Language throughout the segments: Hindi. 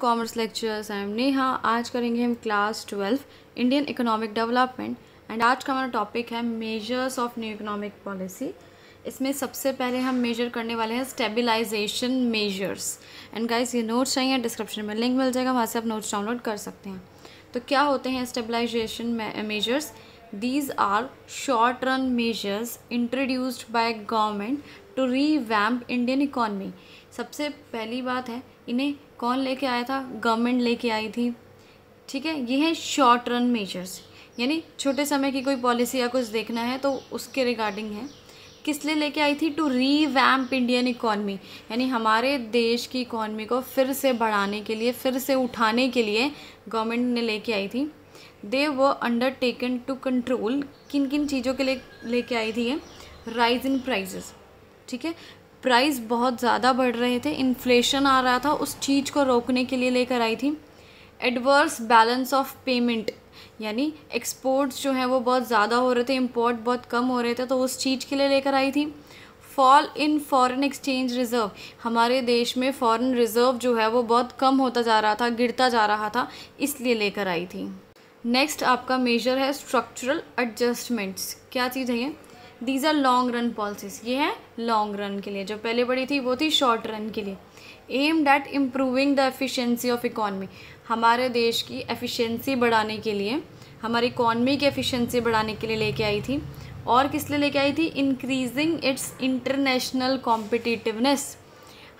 कॉमर्स लेक्चर्स आई नेहा आज करेंगे हम class twelve Indian economic development and आज का हमारा टॉपिक है measures of new economic policy इसमें सबसे पहले हम मेजर करने वाले हैं स्टेबिलाइजेशन मेजर्स एंड गाइस ये नोट्स चाहिए डिस्क्रिप्शन में लिंक मिल जाएगा वहाँ से आप नोट्स डाउनलोड कर सकते हैं तो क्या होते हैं stabilisation measures These are short-run measures introduced by government to revamp Indian economy. सबसे पहली बात है इन्हें कौन लेके आया था गवर्नमेंट लेके आई थी ठीक है ये है शॉर्ट रन मेजर्स यानी छोटे समय की कोई पॉलिसी या कुछ देखना है तो उसके रिगार्डिंग है किस लिए लेके आई थी टू रीवैम्प इंडियन इकॉनमी यानी हमारे देश की इकॉनमी को फिर से बढ़ाने के लिए फिर से उठाने के लिए गवर्नमेंट ने लेके आई थी दे व अंडर टेकन टू कंट्रोल किन किन चीज़ों के लिए लेके आई थी ये राइज इन प्राइजेस ठीक है प्राइस बहुत ज़्यादा बढ़ रहे थे इन्फ्लेशन आ रहा था उस चीज़ को रोकने के लिए लेकर आई थी एडवर्स बैलेंस ऑफ पेमेंट यानी एक्सपोर्ट्स जो हैं वो बहुत ज़्यादा हो रहे थे इम्पोर्ट बहुत कम हो रहे थे तो उस चीज़ के लिए लेकर आई थी fall in foreign exchange reserve हमारे देश में फॉरेन रिज़र्व जो है वो बहुत कम होता जा रहा था गिरता जा रहा था इसलिए लेकर आई थी नेक्स्ट आपका मेजर है स्ट्रक्चरल एडजस्टमेंट्स क्या चीज़ है ये these are long run policies ये है लॉन्ग रन के लिए जो पहले बड़ी थी वो थी शॉर्ट रन के लिए aimed at improving the efficiency of economy हमारे देश की एफिशिएंसी बढ़ाने के लिए हमारी इकॉनमी की एफिशिएंसी बढ़ाने के लिए लेके आई थी और किस लिए लेके आई थी इंक्रीजिंग इट्स इंटरनेशनल कॉम्पिटिटिवनेस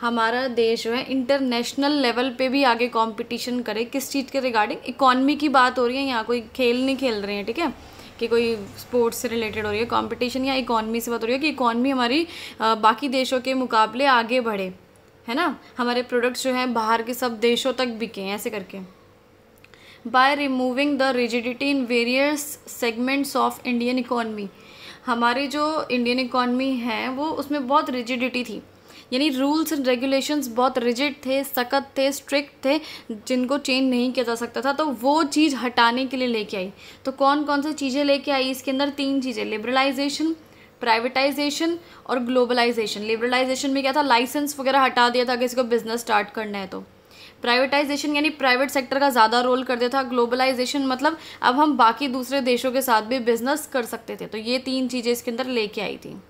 हमारा देश जो है इंटरनेशनल लेवल पे भी आगे कंपटीशन करे किस चीज़ के रिगार्डिंग इकोनमी की बात हो रही है यहाँ कोई खेल नहीं खेल रहे हैं ठीक है कि कोई स्पोर्ट्स से रिलेटेड हो रही है कंपटीशन या इकॉनमी से बात हो रही है कि इकॉनमी हमारी बाकी देशों के मुकाबले आगे बढ़े है ना हमारे प्रोडक्ट्स जो हैं बाहर के सब देशों तक बिके ऐसे करके by removing the rigidity in various segments of Indian economy हमारी जो इंडियन इकॉनमी है वो उसमें बहुत रिजिडिटी थी यानी रूल्स एंड रेगुलेशंस बहुत रिजिड थे सख्त थे स्ट्रिक्ट थे जिनको चेंज नहीं किया जा सकता था तो वो चीज़ हटाने के लिए लेके आई तो कौन कौन सी चीज़ें लेके आई इसके अंदर तीन चीज़ें लिबरलाइजेशन प्राइवेटाइजेशन और ग्लोबलाइजेशन लिबरलाइजेशन में क्या था लाइसेंस वगैरह हटा दिया था किसी को बिजनेस स्टार्ट करना है तो प्राइवेटाइजेशन यानी प्राइवेट सेक्टर का ज़्यादा रोल कर दिया था ग्लोबलाइजेशन मतलब अब हम बाकी दूसरे देशों के साथ भी बिजनेस कर सकते थे तो ये तीन चीज़ें इसके अंदर लेके आई थी